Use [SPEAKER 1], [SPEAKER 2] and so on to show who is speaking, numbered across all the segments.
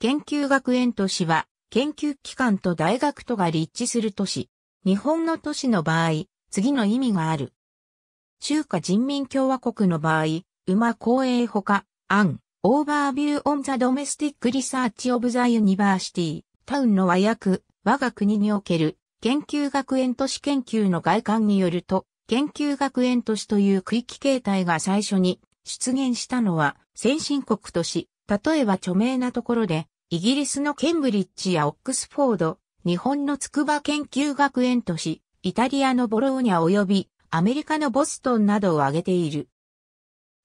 [SPEAKER 1] 研究学園都市は、研究機関と大学とが立地する都市。日本の都市の場合、次の意味がある。中華人民共和国の場合、馬公営ほか、アン、オーバービューオンザドメスティックリサーチオブザユニバーシティ、タウンの和訳、我が国における研究学園都市研究の外観によると、研究学園都市という区域形態が最初に出現したのは先進国都市、例えば著名なところでイギリスのケンブリッジやオックスフォード、日本の筑波研究学園都市、イタリアのボローニャ及びアメリカのボストンなどを挙げている。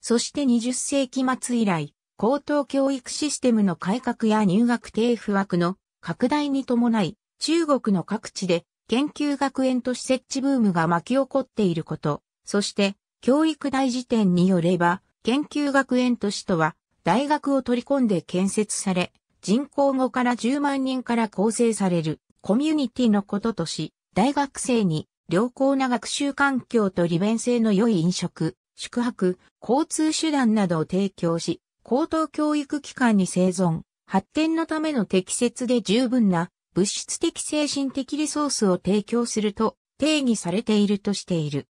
[SPEAKER 1] そして20世紀末以来、高等教育システムの改革や入学定不枠の拡大に伴い、中国の各地で研究学園都市設置ブームが巻き起こっていること、そして教育大辞典によれば、研究学園都市とは大学を取り込んで建設され、人口後から10万人から構成されるコミュニティのこととし、大学生に良好な学習環境と利便性の良い飲食、宿泊、交通手段などを提供し、高等教育機関に生存、発展のための適切で十分な物質的精神的リソースを提供すると定義されているとしている。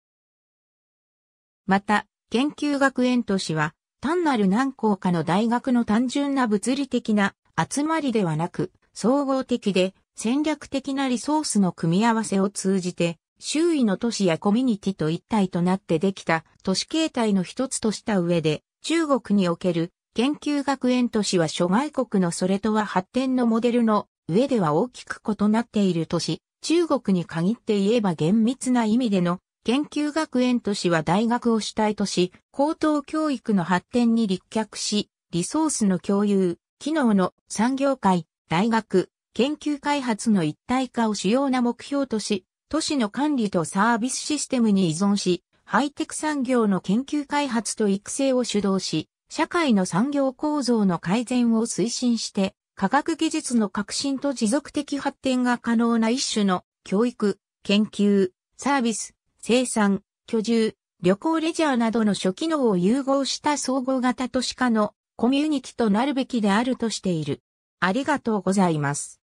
[SPEAKER 1] また、研究学園都市は単なる何校かの大学の単純な物理的な集まりではなく、総合的で戦略的なリソースの組み合わせを通じて、周囲の都市やコミュニティと一体となってできた都市形態の一つとした上で、中国における研究学園都市は諸外国のそれとは発展のモデルの上では大きく異なっている都市、中国に限って言えば厳密な意味での研究学園都市は大学を主体とし、高等教育の発展に立脚し、リソースの共有、機能の産業界、大学、研究開発の一体化を主要な目標とし、都市の管理とサービスシステムに依存し、ハイテク産業の研究開発と育成を主導し、社会の産業構造の改善を推進して、科学技術の革新と持続的発展が可能な一種の教育、研究、サービス、生産、居住、旅行レジャーなどの諸機能を融合した総合型都市化のコミュニティとなるべきであるとしている。ありがとうございます。